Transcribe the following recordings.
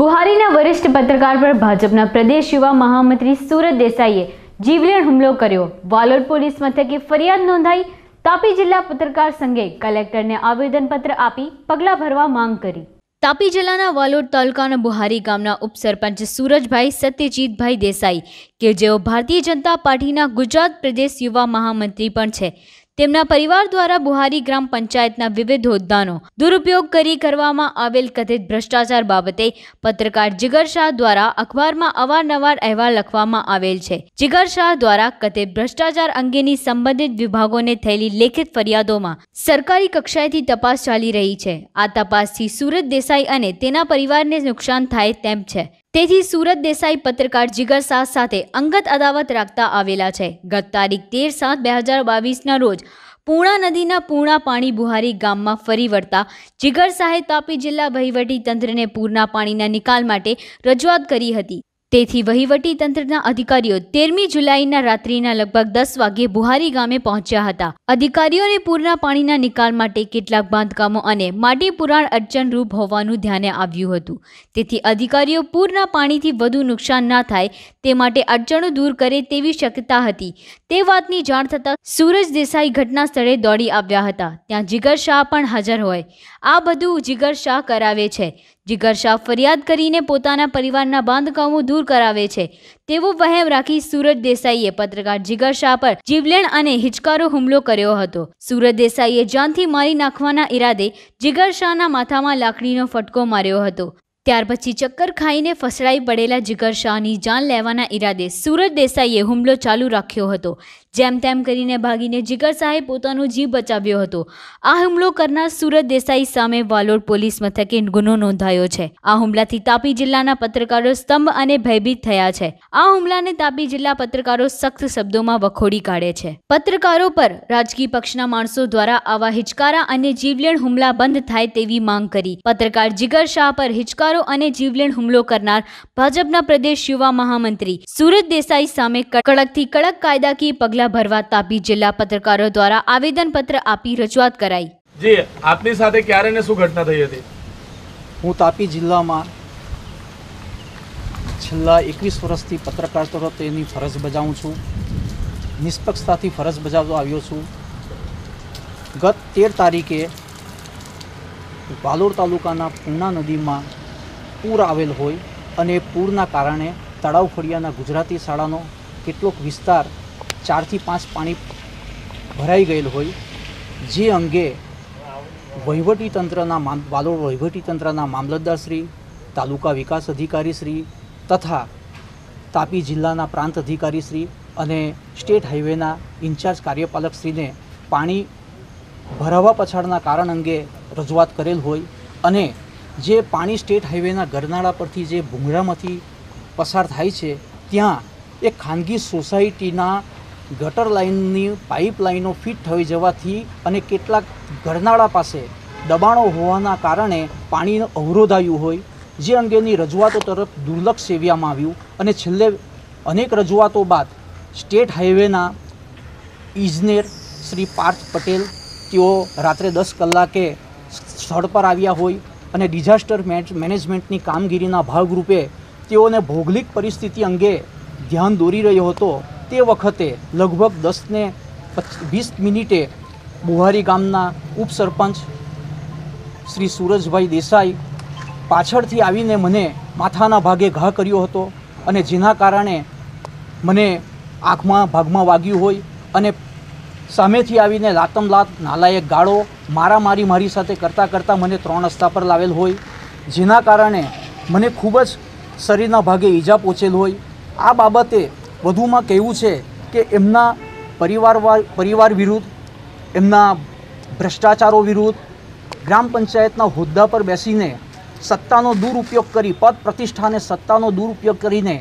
બુહારીના વરિષ્ઠ પત્રકાર પર ભાજપના પ્રદેશ યુવા મહામંત્રી સુરત દેસાઈએ જીવલેણ હુમલો કર્યો વાલોડ પોલીસ મથકે ફરિયાદ નોંધાઈ તાપી જિલ્લા પત્રકાર સંઘે કલેક્ટરને આવેદનપત્ર આપી પગલાં ભરવા માંગ કરી તાપી જિલ્લાના વાલોડ તાલુકાના બુહારી ગામના ઉપસરપંચ સુરજભાઈ સત્યજીતભાઈ દેસાઈ કે જેઓ ભારતીય જનતા પાર્ટીના ગુજરાત પ્રદેશ યુવા મહામંત્રી પણ છે તેમના પરિવાર દ્વારા બુહારી ગ્રામ પંચાયતના વિવિધ હોદ્દાનો દુરુપયોગ કરી કરવામાં આવેલ કથિત ભ્રષ્ટાચાર બાબતે પત્રકાર જિગર શાહ દ્વારા અખબારમાં અવારનવાર અહેવાલ લખવામાં આવેલ છે જિગર શાહ દ્વારા કથિત ભ્રષ્ટાચાર અંગેની સંબંધિત વિભાગોને થયેલી લેખિત ફરિયાદોમાં સરકારી કક્ષાએથી તપાસ ચાલી રહી છે આ તપાસથી સુરત દેસાઈ અને તેના પરિવારને નુકસાન થાય તેમ છે તેથી સુરત દેસાઈ પત્રકાર જિગર શાહ સાથે અંગત અદાવત રાખતા આવેલા છે ગત તારીખ તેર સાત બે હજાર બાવીસના રોજ પૂર્ણા નદીના પૂર્ણા પાણી બુહારી ગામમાં ફરી વળતા જિગર શાહે તાપી જિલ્લા વહીવટી તંત્રને પૂરના પાણીના નિકાલ માટે રજૂઆત કરી હતી તેથી વહીવટી તંત્રના અધિકારીઓ તેરમી જુલાઈના રાત્રિના લગભગ દસ વાગ્યે બુહારી ગામે પહોંચ્યા હતા અધિકારીઓને પૂરના પાણીના નિકાલ માટે કેટલાક બાંધકામો અને માટી પુરાણ અડચણરૂપ હોવાનું ધ્યાને આવ્યું હતું તેથી અધિકારીઓ પૂરના પાણીથી વધુ નુકસાન ના થાય તે માટે અડચણો દૂર કરે તેવી શક્યતા હતી તે વાતની જાણ થતાં સુરજ દેસાઈ ઘટના સ્થળે દોડી આવ્યા હતા ત્યાં જીગર શાહ પણ હાજર હોય આ બધું જીગર શાહ કરાવે છે જિગર શાહ ફરિયાદ કરીને પોતાના પરિવારના બાંધકામો દૂર કરાવે છે તેવો વહેમ રાખી સુરજ દેસાઈએ પત્રકાર જિગર શાહ પર જીવલેણ અને હિચકારો હુમલો કર્યો હતો સુરજ દેસાઈએ જાનથી મારી નાખવાના ઈરાદે જિગર શાહના માથામાં લાકડીનો ફટકો માર્યો હતો ત્યાર પછી ચક્કર ખાઈને ફસડાઈ પડેલા જિગર શાહની જાન લેવાના ઈરાદે સુરત દેસાઈએ હુમલો ચાલુ રાખ્યો હતો જેમ તેમ કરીને ભાગીને જિગર શાહે પોતાનો જીવ બચાવ્યો હતો આ હુમલો કરનાર સુરત દેસાઈ સામે વાલોડ પોલીસ મથકે ગુનો નોંધાયો છે આ હુમલાથી તાપી જિલ્લાના પત્રકારો સ્તંભ અને ભયભીત થયા છે આ હુમલાને તાપી જિલ્લા પત્રકારો સખ્ત શબ્દોમાં વખોડી કાઢે છે પત્રકારો પર રાજકીય પક્ષના માણસો દ્વારા આવા હિચકારા અને જીવલેણ હુમલા બંધ થાય તેવી માંગ કરી પત્રકાર જિગર શાહ પર હિચકાર પત્રકારો અને જીવલેણ હુમલો કરનાર ભાજપના પ્રદેશ યુવા મહામંત્રી સુરત દેસાઈ સામે કડકથી કડક કાયદાકીય પગલાં ભરવા તાપી જિલ્લા પત્રકારો દ્વારા આવેદનપત્ર આપી રજૂઆત કરાઈ જી આપની સાથે ક્યારે ને શું ઘટના થઈ હતી હું તાપી જિલ્લામાં છેલ્લા એકવીસ વર્ષથી પત્રકાર તરફ ફરજ બજાવું છું નિષ્પક્ષતાથી ફરજ બજાવતો આવ્યો છું ગત તેર તારીખે વાલોડ તાલુકાના પૂર્ણા નદીમાં પૂર આવેલ હોય અને પૂરના કારણે તળાવ ફળિયાના ગુજરાતી શાળાનો કેટલોક વિસ્તાર ચારથી પાંચ પાણી ભરાઈ ગયેલ હોય જે અંગે વહીવટીતંત્રના મામ વાલોડ વહીવટીતંત્રના મામલતદારશ્રી તાલુકા વિકાસ અધિકારી શ્રી તથા તાપી જિલ્લાના પ્રાંત અધિકારી શ્રી અને સ્ટેટ હાઈવેના ઇન્ચાર્જ કાર્યપાલક શ્રીને પાણી ભરાવા પછાડના કારણ અંગે રજૂઆત કરેલ હોય અને જે પાણી સ્ટેટ હાઈવેના ગરનાળા પરથી જે ભૂંગળામાંથી પસાર થાય છે ત્યાં એક ખાનગી સોસાયટીના ગટર લાઇનની પાઇપલાઇનો ફિટ થઈ જવાથી અને કેટલાક ગરનાળા પાસે દબાણો હોવાના કારણે પાણીનું અવરોધ આવ્યું હોય જે અંગેની રજૂઆતો તરફ દુર્લક્ષ સેવ્યામાં આવ્યું અને છેલ્લે અનેક રજૂઆતો બાદ સ્ટેટ હાઈવેના ઇજનેર શ્રી પાર્થ પટેલ તેઓ રાત્રે દસ કલાકે સ્થળ પર આવ્યા હોય અને ડિઝાસ્ટર મેનેજમેન્ટની કામગીરીના ભાગરૂપે તેઓને ભૌગોલિક પરિસ્થિતિ અંગે ધ્યાન દોરી રહ્યો હતો તે વખતે લગભગ દસને વીસ મિનિટે બુહારી ગામના ઉપસરપંચ શ્રી સુરજભાઈ દેસાઈ પાછળથી આવીને મને માથાના ભાગે ઘા કર્યો હતો અને જેના કારણે મને આંખમાં ભાગમાં વાગ્યું હોય અને સામેથી આવીને લાતમ લાત નાલાયક ગાળો મારામારી મારી સાથે કરતાં કરતાં મને ત્રણ રસ્તા પર લાવેલ હોય જેના કારણે મને ખૂબ જ શરીરના ભાગે ઈજા પહોંચેલ હોય આ બાબતે વધુમાં કહેવું છે કે એમના પરિવાર પરિવાર વિરુદ્ધ એમના ભ્રષ્ટાચારો વિરુદ્ધ ગ્રામ પંચાયતના હોદ્દા પર બેસીને સત્તાનો દુરુપયોગ કરી પદ પ્રતિષ્ઠાને સત્તાનો દુરુપયોગ કરીને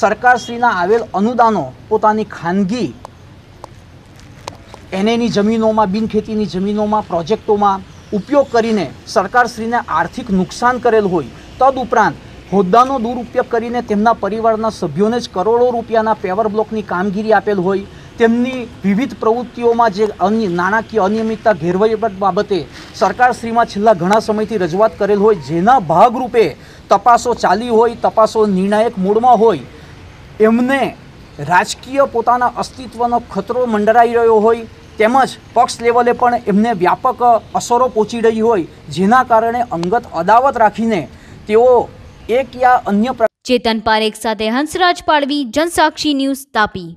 સરકારશ્રીના આવેલ અનુદાનો પોતાની ખાનગી એનેની જમીનોમાં બિનખેતીની જમીનોમાં પ્રોજેક્ટોમાં ઉપયોગ કરીને સરકારશ્રીને આર્થિક નુકસાન કરેલ હોય તદ ઉપરાંત હોદ્દાનો દુરુપયોગ કરીને તેમના પરિવારના સભ્યોને જ કરોડો રૂપિયાના પેવર બ્લોકની કામગીરી આપેલ હોય તેમની વિવિધ પ્રવૃત્તિઓમાં જે અન્ય નાણાકીય અનિયમિતતા ઘેરવાઈ બાબતે સરકારશ્રીમાં છેલ્લા ઘણા સમયથી રજૂઆત કરેલ હોય જેના ભાગરૂપે તપાસો ચાલી હોય તપાસો નિર્ણાયક મૂળમાં હોય એમને રાજકીય પોતાના અસ્તિત્વનો ખતરો મંડરાઈ રહ્યો હોય તેમજ પક્ષ લેવલે પણ એમને વ્યાપક અસરો પહોંચી રહી હોય જેના કારણે અંગત અદાવત રાખીને તેઓ એક યા અન્ય ચેતન પારેખ સાથે હંસરાજ પાડવી જનસાક્ષી ન્યૂઝ તાપી